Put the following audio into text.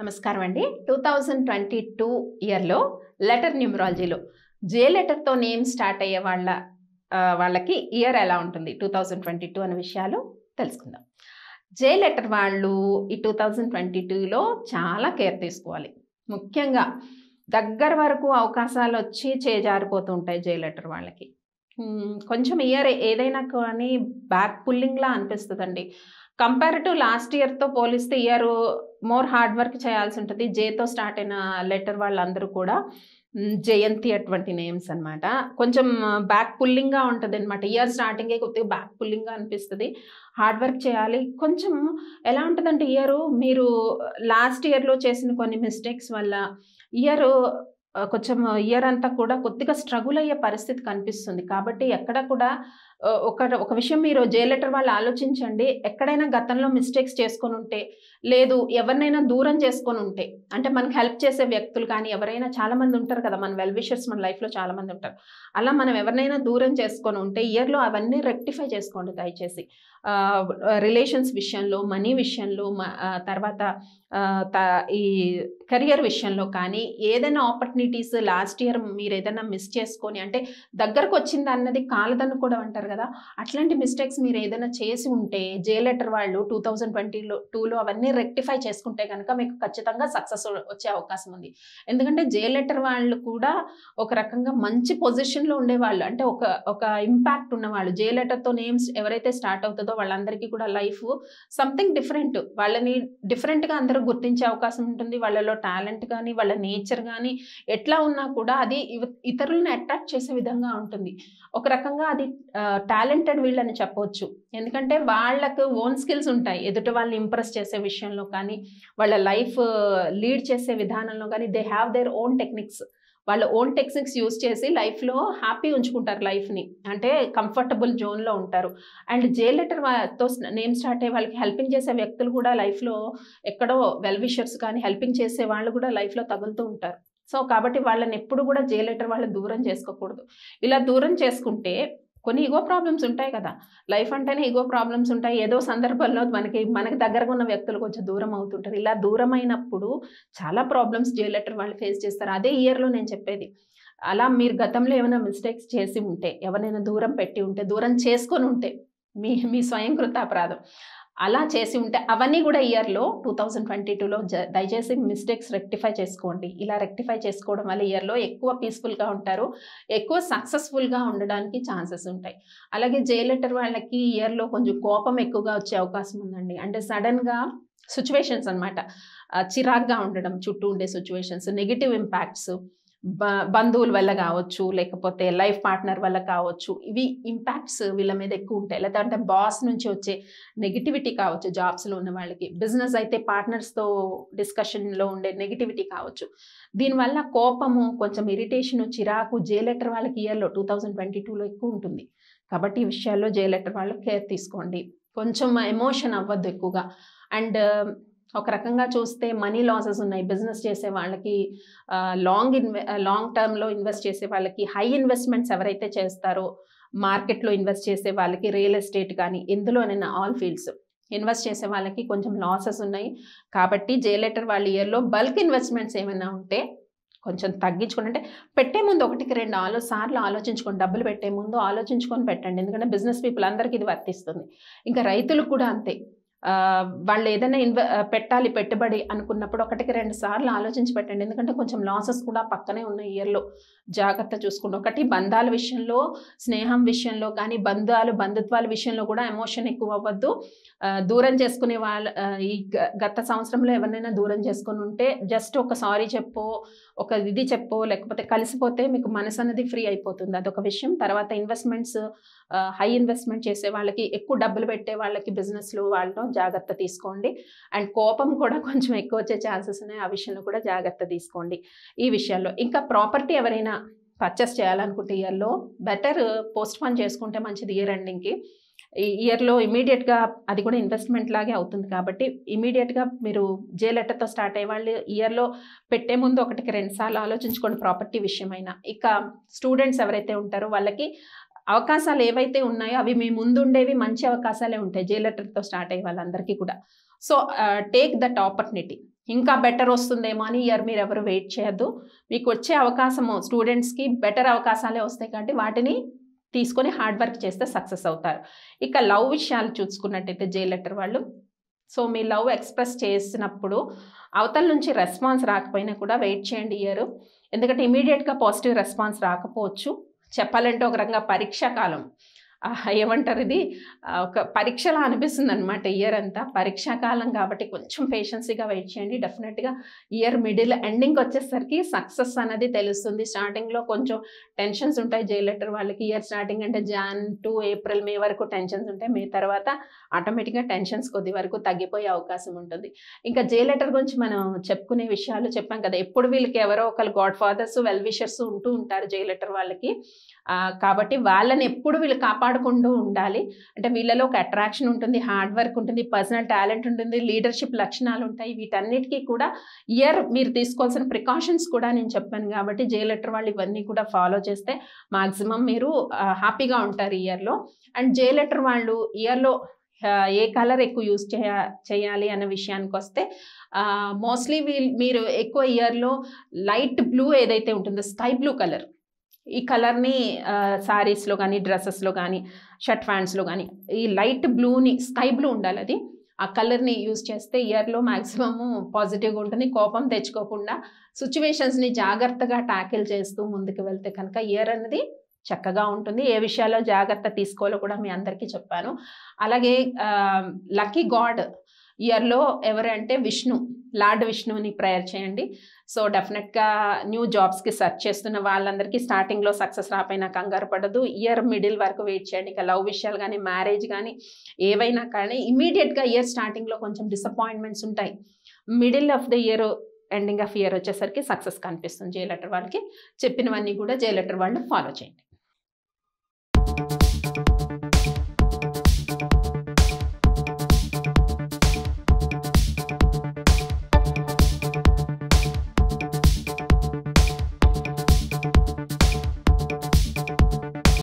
నమస్కారం అండి two thousand twenty two ఇయర్లో లెటర్ న్యూమరాలజీలో జే లెటర్తో నేమ్ స్టార్ట్ అయ్యే వాళ్ళ వాళ్ళకి ఇయర్ ఎలా ఉంటుంది టూ థౌజండ్ ట్వంటీ టూ అనే విషయాలు తెలుసుకుందాం జే లెటర్ వాళ్ళు ఈ టూ థౌజండ్ ట్వంటీ టూలో చాలా కేర్ తీసుకోవాలి ముఖ్యంగా దగ్గర వరకు అవకాశాలు వచ్చి చేజారిపోతూ ఉంటాయి జే లెటర్ వాళ్ళకి కొంచెం ఇయర్ ఏదైనా కానీ బ్యాక్ పుల్లింగ్లా అనిపిస్తుందండి కంపేర్ టు లాస్ట్ ఇయర్తో పోలిస్తే ఇయర్ మోర్ హార్డ్ వర్క్ చేయాల్సి ఉంటుంది జేతో స్టార్ట్ అయిన లెటర్ వాళ్ళందరూ కూడా జయంతి అటువంటి నేమ్స్ అనమాట కొంచెం బ్యాక్ పుల్లింగ్గా ఉంటుంది అనమాట ఇయర్ స్టార్టింగే కొద్దిగా బ్యాక్ పుల్లింగ్గా అనిపిస్తుంది హార్డ్ వర్క్ చేయాలి కొంచెం ఎలా ఉంటుందంటే ఇయర్ మీరు లాస్ట్ ఇయర్లో చేసిన కొన్ని మిస్టేక్స్ వల్ల ఇయర్ కొంచెం ఇయర్ అంతా కూడా కొద్దిగా స్ట్రగుల్ అయ్యే పరిస్థితి కనిపిస్తుంది కాబట్టి ఎక్కడ కూడా ఒక ఒక విషయం మీరు జే లెటర్ వాళ్ళు ఆలోచించండి ఎక్కడైనా గతంలో మిస్టేక్స్ చేసుకొని ఉంటే లేదు ఎవరినైనా దూరం చేసుకొని ఉంటే అంటే మనకు హెల్ప్ చేసే వ్యక్తులు కానీ ఎవరైనా చాలామంది ఉంటారు కదా మన వెల్ విషర్స్ మన లైఫ్లో చాలామంది ఉంటారు అలా మనం ఎవరినైనా దూరం చేసుకొని ఉంటే ఇయర్లో అవన్నీ రెక్టిఫై చేసుకోండి దయచేసి రిలేషన్స్ విషయంలో మనీ విషయంలో తర్వాత ఈ కెరియర్ విషయంలో కానీ ఏదైనా ఆపర్చునిటీస్ లాస్ట్ ఇయర్ మీరు ఏదైనా మిస్ చేసుకొని అంటే దగ్గరకు వచ్చింది అన్నది కాలదని కూడా అంటారు కదా అట్లాంటి మిస్టేక్స్ మీరు ఏదైనా చేసి ఉంటే జే లెటర్ వాళ్ళు టూ థౌజండ్ ట్వంటీలో టూలో అవన్నీ రెక్టిఫై చేసుకుంటే కనుక మీకు ఖచ్చితంగా సక్సెస్ వచ్చే అవకాశం ఉంది ఎందుకంటే జే లెటర్ వాళ్ళు కూడా ఒక రకంగా మంచి పొజిషన్లో ఉండేవాళ్ళు అంటే ఒక ఒక ఇంపాక్ట్ ఉన్నవాళ్ళు జే లెటర్తో నేమ్స్ ఎవరైతే స్టార్ట్ అవుతుందో వాళ్ళందరికీ కూడా లైఫ్ సంథింగ్ డిఫరెంట్ వాళ్ళని డిఫరెంట్గా అందరూ గుర్తించే అవకాశం ఉంటుంది వాళ్ళలో టాలెంట్ కానీ వాళ్ళ నేచర్ కానీ ఎట్లా ఉన్నా కూడా అది ఇతరులను అట్రాక్ట్ చేసే విధంగా ఉంటుంది ఒక రకంగా అది టాలెంటెడ్ వీళ్ళని చెప్పవచ్చు ఎందుకంటే వాళ్ళకు ఓన్ స్కిల్స్ ఉంటాయి ఎదుటి వాళ్ళని ఇంప్రెస్ చేసే విషయంలో కానీ వాళ్ళ లైఫ్ లీడ్ చేసే విధానంలో కానీ they have their own techniques వాళ్ళ ఓన్ టెక్నిక్స్ యూస్ చేసి లైఫ్లో హ్యాపీ ఉంచుకుంటారు లైఫ్ని అంటే కంఫర్టబుల్ జోన్లో ఉంటారు అండ్ జే లెటర్తో నేమ్ స్టార్ట్ అయ్యే వాళ్ళకి హెల్పింగ్ చేసే వ్యక్తులు కూడా లైఫ్లో ఎక్కడో వెల్ విషర్స్ కానీ హెల్పింగ్ చేసే వాళ్ళు కూడా లైఫ్లో తగులుతూ ఉంటారు సో కాబట్టి వాళ్ళని ఎప్పుడు కూడా జే లెటర్ వాళ్ళు దూరం చేసుకోకూడదు ఇలా దూరం చేసుకుంటే కొన్ని ఈగో ప్రాబ్లమ్స్ ఉంటాయి కదా లైఫ్ అంటేనే ఈగో ప్రాబ్లమ్స్ ఉంటాయి ఏదో సందర్భంలో మనకి మనకి దగ్గరగా ఉన్న వ్యక్తులు కొంచెం దూరం అవుతుంటారు ఇలా దూరం అయినప్పుడు చాలా ప్రాబ్లమ్స్ జే లెటర్ వాళ్ళు ఫేస్ చేస్తారు అదే ఇయర్లో నేను చెప్పేది అలా మీరు గతంలో ఏమైనా మిస్టేక్స్ చేసి ఉంటే ఎవరైనా దూరం పెట్టి ఉంటే దూరం చేసుకొని ఉంటే మీ మీ స్వయంకృత అపరాధం అలా చేసి ఉంటే అవన్నీ కూడా ఇయర్లో టూ థౌజండ్ ట్వంటీ టూలో దయచేసి మిస్టేక్స్ రెక్టిఫై చేసుకోండి ఇలా రెక్టిఫై చేసుకోవడం వల్ల ఇయర్లో ఎక్కువ పీస్ఫుల్గా ఉంటారు ఎక్కువ సక్సెస్ఫుల్గా ఉండడానికి ఛాన్సెస్ ఉంటాయి అలాగే జయలెటర్ వాళ్ళకి ఇయర్లో కొంచెం కోపం ఎక్కువగా వచ్చే అవకాశం ఉందండి అంటే సడన్గా సిచ్యువేషన్స్ అనమాట చిరాగ్గా ఉండడం చుట్టూ ఉండే సిచ్యువేషన్స్ నెగిటివ్ ఇంపాక్ట్స్ బంధువుల వల్ల కావచ్చు లేకపోతే లైఫ్ పార్ట్నర్ వల్ల కావచ్చు ఇవి ఇంపాక్ట్స్ వీళ్ళ మీద ఎక్కువ ఉంటాయి లేదంటే బాస్ నుంచి వచ్చే నెగిటివిటీ కావచ్చు జాబ్స్లో ఉన్న వాళ్ళకి బిజినెస్ అయితే పార్ట్నర్స్తో డిస్కషన్లో ఉండే నెగిటివిటీ కావచ్చు దీనివల్ల కోపము కొంచెం ఇరిటేషను చిరాకు జే లెటర్ వాళ్ళకి ఇయర్లో టూ థౌజండ్ ట్వంటీ టూలో ఎక్కువ ఉంటుంది కాబట్టి ఈ విషయాల్లో జే లెటర్ వాళ్ళు కేర్ తీసుకోండి కొంచెం ఎమోషన్ అవ్వద్దు ఎక్కువగా అండ్ ఒక రకంగా చూస్తే మనీ లాసెస్ ఉన్నాయి బిజినెస్ చేసే వాళ్ళకి లాంగ్ ఇన్వె లాంగ్ టర్మ్లో ఇన్వెస్ట్ చేసే వాళ్ళకి హై ఇన్వెస్ట్మెంట్స్ ఎవరైతే చేస్తారో మార్కెట్లో ఇన్వెస్ట్ చేసే వాళ్ళకి రియల్ ఎస్టేట్ కానీ ఎందులోనైనా ఆల్ ఫీల్డ్స్ ఇన్వెస్ట్ చేసే వాళ్ళకి కొంచెం లాసెస్ ఉన్నాయి కాబట్టి జేలేటర్ వాళ్ళ ఇయర్లో బల్క్ ఇన్వెస్ట్మెంట్స్ ఏమైనా ఉంటే కొంచెం తగ్గించుకోండి అంటే పెట్టే ముందు ఒకటికి రెండు ఆలో సార్లు ఆలోచించుకొని డబ్బులు పెట్టే ముందు ఆలోచించుకొని పెట్టండి ఎందుకంటే బిజినెస్ పీపుల్ అందరికీ ఇది వర్తిస్తుంది ఇంకా రైతులకు కూడా అంతే వాళ్ళు ఏదైనా ఇన్వె పెట్టాలి పెట్టుబడి అనుకున్నప్పుడు ఒకటికి రెండు సార్లు ఆలోచించి పెట్టండి ఎందుకంటే కొంచెం లాసెస్ కూడా పక్కనే ఉన్న ఇయర్లో జాగ్రత్త చూసుకోండి ఒకటి బంధాల విషయంలో స్నేహం విషయంలో కానీ బంధాలు బంధుత్వాల విషయంలో కూడా ఎమోషన్ ఎక్కువ అవ్వద్దు దూరం చేసుకునే వాళ్ళ ఈ గత సంవత్సరంలో ఎవరినైనా దూరం చేసుకొని ఉంటే జస్ట్ ఒక సారీ చెప్పో ఒక ఇది చెప్పో లేకపోతే కలిసిపోతే మీకు మనసు అనేది ఫ్రీ అయిపోతుంది అదొక విషయం తర్వాత ఇన్వెస్ట్మెంట్స్ హై ఇన్వెస్ట్మెంట్ చేసే వాళ్ళకి ఎక్కువ డబ్బులు పెట్టే వాళ్ళకి బిజినెస్లు వాళ్ళతో జాగ్రత్త తీసుకోండి అండ్ కోపం కూడా కొంచెం ఎక్కువ వచ్చే ఛాన్సెస్ ఉన్నాయి ఆ విషయంలో కూడా జాగ్రత్త తీసుకోండి ఈ విషయాల్లో ఇంకా ప్రాపర్టీ ఎవరైనా పర్చేస్ చేయాలనుకుంటే ఇయర్లో బెటర్ పోస్ట్ పోన్ చేసుకుంటే మంచిది ఇయర్ ఎండింగ్కి ఇయర్లో ఇమీడియట్గా అది కూడా ఇన్వెస్ట్మెంట్ లాగే అవుతుంది కాబట్టి ఇమీడియట్గా మీరు జే లెటర్తో స్టార్ట్ అయ్యే వాళ్ళు ఇయర్లో పెట్టే ముందు ఒకటికి రెండుసార్లు ఆలోచించుకోండి ప్రాపర్టీ విషయమైనా ఇక స్టూడెంట్స్ ఎవరైతే ఉంటారో వాళ్ళకి అవకాశాలు ఏవైతే ఉన్నాయో అవి మీ ఉండేవి మంచి అవకాశాలే ఉంటాయి జే లెటర్తో స్టార్ట్ అయ్యే వాళ్ళందరికీ కూడా సో టేక్ దట్ ఆపర్చునిటీ ఇంకా బెటర్ వస్తుందేమో అని ఇయర్ మీరు ఎవరు వెయిట్ చేయొద్దు మీకు వచ్చే అవకాశము స్టూడెంట్స్కి బెటర్ అవకాశాలే వస్తాయి కాబట్టి వాటిని తీసుకొని హార్డ్ వర్క్ చేస్తే సక్సెస్ అవుతారు ఇక లవ్ విషయాలు చూసుకున్నట్టయితే జే లెటర్ వాళ్ళు సో మీ లవ్ ఎక్స్ప్రెస్ చేసినప్పుడు అవతల నుంచి రెస్పాన్స్ రాకపోయినా కూడా వెయిట్ చేయండి ఇయరు ఎందుకంటే ఇమీడియట్గా పాజిటివ్ రెస్పాన్స్ రాకపోవచ్చు చెప్పాలంటే ఒక రకంగా పరీక్షా కాలం ఏమంటారు ఇది ఒక పరీక్షలా అనిపిస్తుంది అనమాట ఇయర్ అంతా పరీక్షాకాలం కాబట్టి కొంచెం పేషెన్సీగా వెయిట్ చేయండి డెఫినెట్గా ఇయర్ మిడిల్ ఎండింగ్ వచ్చేసరికి సక్సెస్ అనేది తెలుస్తుంది స్టార్టింగ్లో కొంచెం టెన్షన్స్ ఉంటాయి జే లెటర్ వాళ్ళకి ఇయర్ స్టార్టింగ్ అంటే జాన్ టు ఏప్రిల్ మే వరకు టెన్షన్స్ ఉంటాయి మే తర్వాత ఆటోమేటిక్గా టెన్షన్స్ కొద్ది వరకు తగ్గిపోయే అవకాశం ఉంటుంది ఇంకా జే లెటర్ గురించి మనం చెప్పుకునే విషయాలు చెప్పాం కదా ఎప్పుడు వీళ్ళకి ఎవరో ఒకరు గాడ్ ఫాదర్స్ వెల్ విషర్స్ ఉంటూ ఉంటారు జే లెటర్ వాళ్ళకి కాబట్టి వాళ్ళని ఎప్పుడు వీళ్ళు కాపాడుకుంటూ ఉండాలి అంటే వీళ్ళలో ఒక అట్రాక్షన్ ఉంటుంది హార్డ్ వర్క్ ఉంటుంది పర్సనల్ టాలెంట్ ఉంటుంది లీడర్షిప్ లక్షణాలు ఉంటాయి వీటన్నిటికీ కూడా ఇయర్ మీరు తీసుకోవాల్సిన ప్రికాషన్స్ కూడా నేను చెప్పాను కాబట్టి లెటర్ వాళ్ళు ఇవన్నీ కూడా ఫాలో చేస్తే మాక్సిమం మీరు హ్యాపీగా ఉంటారు ఇయర్లో అండ్ లెటర్ వాళ్ళు ఇయర్లో ఏ కలర్ ఎక్కువ యూజ్ చేయాలి అన్న విషయానికి వస్తే మోస్ట్లీ మీరు ఎక్కువ ఇయర్లో లైట్ బ్లూ ఏదైతే ఉంటుందో స్కై బ్లూ కలర్ ఈ కలర్ని శారీస్లో కానీ డ్రెస్సెస్లో కానీ షర్ట్ ప్యాంట్స్లో కానీ ఈ లైట్ బ్లూని స్కై బ్లూ ఉండాలి అది ఆ కలర్ని యూజ్ చేస్తే ఇయర్లో మ్యాక్సిమము పాజిటివ్గా ఉంటుంది కోపం తెచ్చుకోకుండా సిచ్యువేషన్స్ని జాగ్రత్తగా ట్యాకిల్ చేస్తూ ముందుకు వెళ్తే కనుక ఇయర్ అనేది చక్కగా ఉంటుంది ఏ విషయాల్లో జాగ్రత్త తీసుకోవాలో కూడా మీ అందరికీ చెప్పాను అలాగే లక్కీ గాడ్ ఇయర్లో ఎవరంటే విష్ణు లార్డ్ విష్ణువుని ప్రేయర్ చేయండి సో డెఫినెట్గా న్యూ జాబ్స్కి సెర్చ్ చేస్తున్న వాళ్ళందరికీ స్టార్టింగ్లో సక్సెస్ రాకపోయినా కంగారు పడదు ఇయర్ మిడిల్ వరకు వెయిట్ చేయండి ఇక లవ్ విషయాలు కానీ మ్యారేజ్ కానీ ఏవైనా కానీ ఇమీడియట్గా ఇయర్ స్టార్టింగ్లో కొంచెం డిసప్పాయింట్మెంట్స్ ఉంటాయి middle of the year ending of year వచ్చేసరికి సక్సెస్ కనిపిస్తుంది జే లెటర్ వాళ్ళకి చెప్పినవన్నీ కూడా జే లెటర్ వాళ్ళు ఫాలో చేయండి